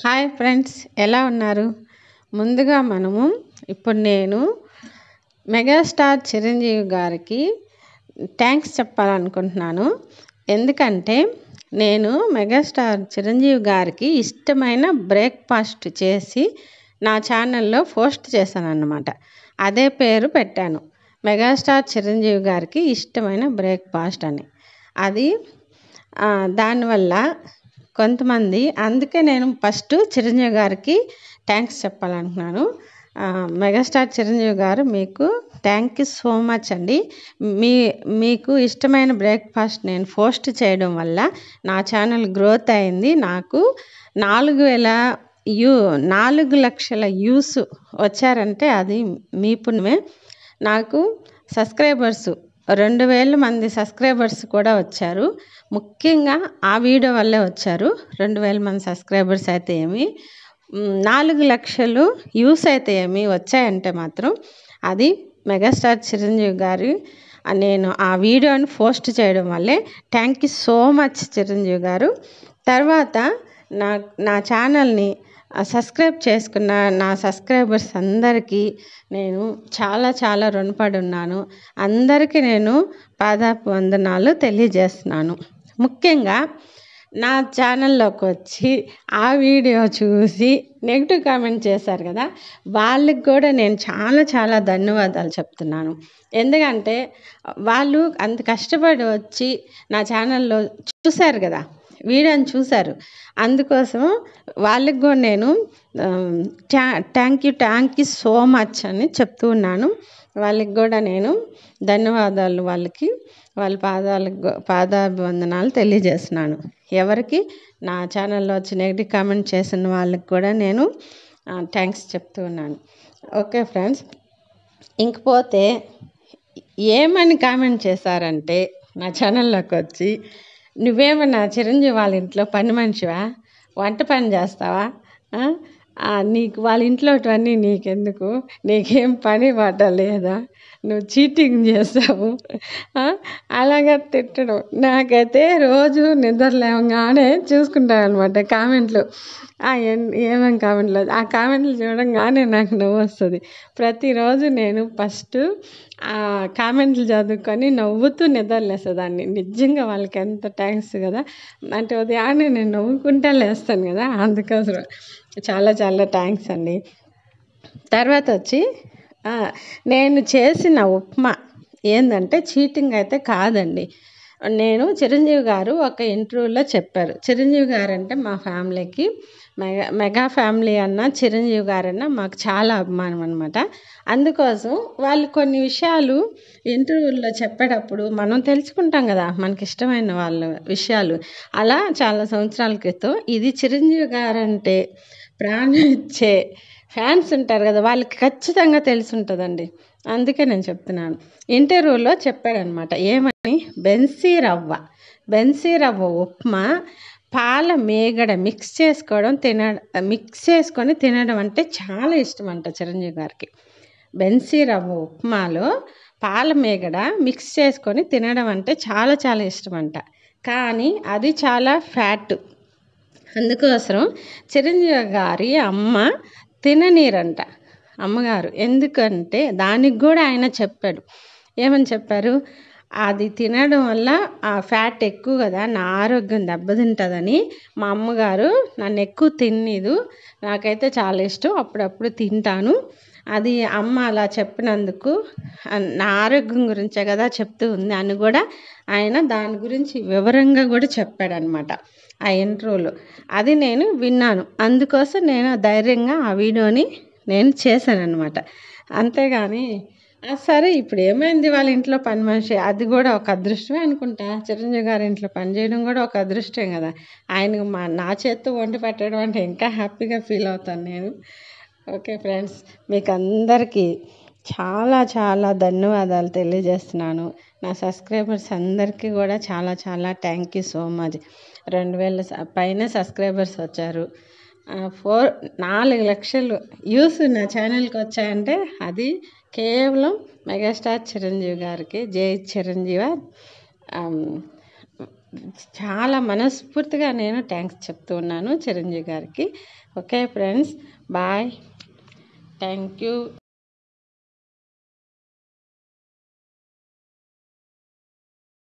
hi friends ఎలా ఉన్నారు ముందుగా మనము ఇప్పుడు నేను మెగాస్టార్ చిరంజీవి గారికి థ్యాంక్స్ చెప్పాలనుకుంటున్నాను ఎందుకంటే నేను మెగాస్టార్ చిరంజీవి గారికి ఇష్టమైన బ్రేక్ఫాస్ట్ చేసి నా ఛానల్లో పోస్ట్ చేశాను అన్నమాట అదే పేరు పెట్టాను మెగాస్టార్ చిరంజీవి గారికి ఇష్టమైన బ్రేక్ఫాస్ట్ అని అది దానివల్ల కొంతమంది అందుకే నేను ఫస్ట్ చిరంజీవి గారికి థ్యాంక్స్ చెప్పాలనుకున్నాను మెగాస్టార్ చిరంజీవి గారు మీకు థ్యాంక్ యూ సో మచ్ అండి మీ మీకు ఇష్టమైన బ్రేక్ఫాస్ట్ నేను పోస్ట్ చేయడం వల్ల నా ఛానల్ గ్రోత్ అయింది నాకు నాలుగు వేల యూ నాలుగు లక్షల యూస్ వచ్చారంటే అది మీ పుణ్యమే నాకు సబ్స్క్రైబర్సు రెండు వేల మంది సబ్స్క్రైబర్స్ కూడా వచ్చారు ముఖ్యంగా ఆ వీడియో వల్లే వచ్చారు రెండు వేల మంది సబ్స్క్రైబర్స్ అయితే ఏమి నాలుగు లక్షలు యూస్ అయితే ఏమి వచ్చాయంటే మాత్రం అది మెగాస్టార్ చిరంజీవి గారి నేను ఆ వీడియోని పోస్ట్ చేయడం వల్లే thank you so much Chiranjeevi గారు తర్వాత నా నా ఛానల్ని సబ్స్క్రైబ్ చేసుకున్న నా సబ్స్క్రైబర్స్ అందరికీ నేను చాలా చాలా రుణపడి ఉన్నాను అందరికీ నేను పాదాపు వందనాలు తెలియజేస్తున్నాను ముఖ్యంగా నా ఛానల్లోకి వచ్చి ఆ వీడియో చూసి నెగిటివ్ కామెంట్ చేశారు కదా వాళ్ళకి కూడా నేను చాలా చాలా ధన్యవాదాలు చెప్తున్నాను ఎందుకంటే వాళ్ళు అంత కష్టపడి వచ్చి నా ఛానల్లో చూశారు కదా వీడని చూశారు అందుకోసం వాళ్ళకి కూడా నేను ట్యా you thank you so much అని చెప్తూ ఉన్నాను వాళ్ళకి కూడా నేను ధన్యవాదాలు వాళ్ళకి వాళ్ళ పాదాలకు పాదాభివందనాలు తెలియజేస్తున్నాను ఎవరికి నా ఛానల్లో వచ్చి నెగిటివ్ కామెంట్ చేసిన వాళ్ళకి కూడా నేను థ్యాంక్స్ చెప్తూ ఉన్నాను ఓకే ఫ్రెండ్స్ ఇంకపోతే ఏమని కామెంట్ చేశారంటే నా ఛానల్లోకి వచ్చి నువ్వేమన్నా చిరంజీవి వాళ్ళ ఇంట్లో పని మనిషివా వంట పని చేస్తావా నీకు వాళ్ళ ఇంట్లో ఇంట్లోవన్నీ నీకెందుకు నీకేం పని పాట నువ్వు చీటింగ్ చేసావు అలాగా తిట్టడం నాకైతే రోజు నిద్ర లేవగానే చూసుకుంటాను అనమాట కామెంట్లు ఏమేమి కామెంట్లు ఆ కామెంట్లు చూడంగానే నాకు నవ్వు వస్తుంది ప్రతిరోజు నేను ఫస్ట్ ఆ కామెంట్లు చదువుకొని నవ్వుతూ నిద్ర లేసేదాన్ని నిజంగా వాళ్ళకి ఎంత థ్యాంక్స్ కదా అంటే ఉదయాన్నే నేను నవ్వుకుంటా లేస్తాను కదా అందుకోసం చాలా చాలా థ్యాంక్స్ అండి తర్వాత వచ్చి నేను చేసిన ఉప్మా ఏంటంటే చీటింగ్ అయితే కాదండి నేను చిరంజీవి గారు ఒక ఇంటర్వ్యూలో చెప్పారు చిరంజీవి గారు అంటే మా ఫ్యామిలీకి మెగా మెగా ఫ్యామిలీ అన్న చిరంజీవి గారన్నా మాకు చాలా అభిమానం అనమాట అందుకోసం వాళ్ళు కొన్ని విషయాలు ఇంటర్వ్యూల్లో చెప్పేటప్పుడు మనం తెలుసుకుంటాం కదా మనకి ఇష్టమైన వాళ్ళ విషయాలు అలా చాలా సంవత్సరాల క్రితం ఇది చిరంజీవి గారంటే ప్రాణం ఇచ్చే ఫ్యాన్స్ ఉంటారు కదా వాళ్ళకి ఖచ్చితంగా తెలిసి ఉంటుందండి అందుకే నేను చెప్తున్నాను ఇంటర్వ్యూలో చెప్పాడనమాట ఏమని బెన్సీ రవ్వ బెన్సీ రవ్వ ఉప్మా పాల మేగడ మిక్స్ చేసుకోవడం తిన మిక్స్ చేసుకొని తినడం అంటే చాలా ఇష్టం అంట చిరంజీవి గారికి బెన్సీ రవ్వ ఉప్మాలో పాల మేగడ మిక్స్ చేసుకొని తినడం అంటే చాలా చాలా ఇష్టం అంట కానీ అది చాలా ఫ్యాట్ అందుకోసం చిరంజీవి గారి అమ్మ తిననీరంట అమ్మగారు ఎందుకంటే దానికి కూడా ఆయన చెప్పాడు ఏమని చెప్పారు అది తినడం వల్ల ఆ ఫ్యాట్ ఎక్కువ కదా నా ఆరోగ్యం దెబ్బతింటుందని మా అమ్మగారు నన్ను ఎక్కువ తిననీదు నాకైతే చాలా ఇష్టం అప్పుడప్పుడు తింటాను అది అమ్మ అలా చెప్పినందుకు నా ఆరోగ్యం గురించే కదా చెప్తూ ఉంది అని కూడా ఆయన దాని గురించి వివరంగా కూడా చెప్పాడనమాట ఆ ఇంటర్వ్యూలో అది నేను విన్నాను అందుకోసం నేను ధైర్యంగా ఆ వీడియోని నేను చేశానన్నమాట అంతేగాని సరే ఇప్పుడు ఏమైంది వాళ్ళ ఇంట్లో పని మనిషి అది కూడా ఒక అదృష్టమే అనుకుంటా చిరంజీవి గారి ఇంట్లో పని చేయడం కూడా ఒక అదృష్టం కదా ఆయన మా నా చేత్తో వండి పెట్టడం అంటే ఇంకా హ్యాపీగా ఫీల్ అవుతాను నేను ఓకే ఫ్రెండ్స్ మీకు అందరికీ చాలా చాలా ధన్యవాదాలు తెలియజేస్తున్నాను నా సబ్స్క్రైబర్స్ అందరికీ కూడా చాలా చాలా థ్యాంక్ యూ సో మచ్ రెండు వేల పైన సబ్స్క్రైబర్స్ వచ్చారు ఫోర్ నాలుగు లక్షలు యూస్ నా ఛానల్కి వచ్చాయంటే అది కేవలం మెగాస్టార్ చిరంజీవి గారికి జై చిరంజీవ చాలా మనస్ఫూర్తిగా నేను థ్యాంక్స్ చెప్తూ ఉన్నాను చిరంజీవి గారికి okay friends bye thank you